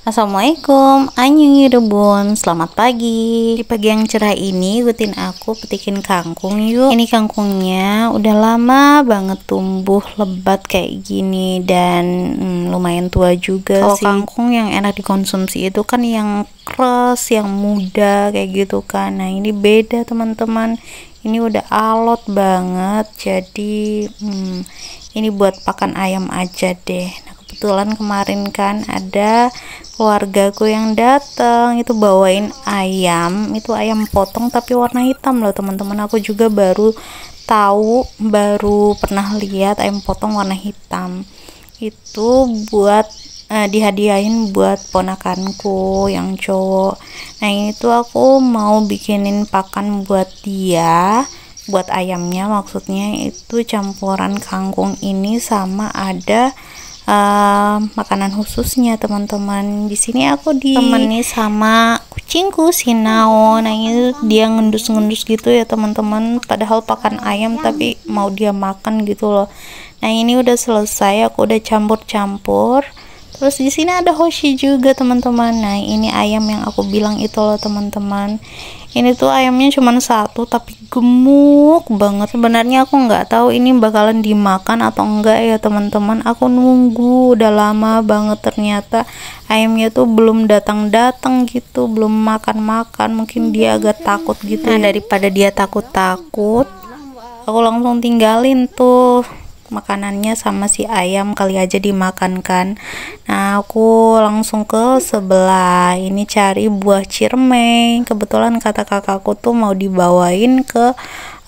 Assalamualaikum, annyeonghaseyo selamat pagi. Di pagi yang cerah ini, rutin aku petikin kangkung yuk. Ini kangkungnya udah lama banget tumbuh lebat kayak gini dan hmm, lumayan tua juga Kalau sih. kangkung yang enak dikonsumsi itu kan yang keras, yang muda kayak gitu kan. Nah ini beda teman-teman. Ini udah alot banget, jadi hmm, ini buat pakan ayam aja deh kebetulan kemarin kan ada keluargaku yang datang itu bawain ayam itu ayam potong tapi warna hitam loh teman-teman aku juga baru tahu baru pernah lihat ayam potong warna hitam itu buat uh, dihadiahin buat ponakanku yang cowok. Nah, itu aku mau bikinin pakan buat dia, buat ayamnya maksudnya itu campuran kangkung ini sama ada uh, makanan khususnya teman-teman di sini aku ditemani sama kucingku si Nao nah ini dia ngendus-ngendus gitu ya teman-teman padahal pakan ayam tapi mau dia makan gitu loh nah ini udah selesai aku udah campur-campur Terus di sini ada Hoshi juga teman-teman. Nah, ini ayam yang aku bilang itu loh teman-teman. Ini tuh ayamnya cuma satu tapi gemuk banget. Sebenarnya aku nggak tahu ini bakalan dimakan atau enggak ya teman-teman. Aku nunggu udah lama banget ternyata ayamnya tuh belum datang-datang gitu, belum makan-makan. Mungkin dia agak takut gitu. Nah, ya. daripada dia takut-takut, aku langsung tinggalin tuh makanannya sama si ayam kali aja dimakan kan nah aku langsung ke sebelah ini cari buah ciremai kebetulan kata kakakku tuh mau dibawain ke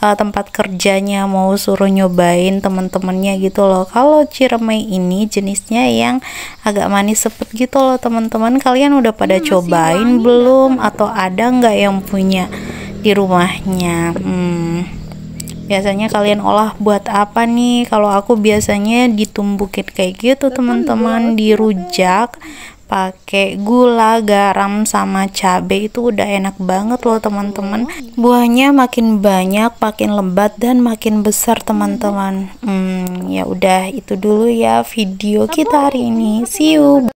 uh, tempat kerjanya mau suruh nyobain temen-temennya gitu loh kalau ciremai ini jenisnya yang agak manis sepet gitu loh teman-teman kalian udah pada hmm, cobain belum atau ada nggak yang punya di rumahnya hmm biasanya kalian olah buat apa nih kalau aku biasanya ditumbukin kayak gitu teman-teman dirujak pakai gula, garam sama cabe itu udah enak banget loh teman-teman. Oh, iya. Buahnya makin banyak, makin lebat dan makin besar teman-teman. Hmm, ya udah itu dulu ya video kita hari ini. See you.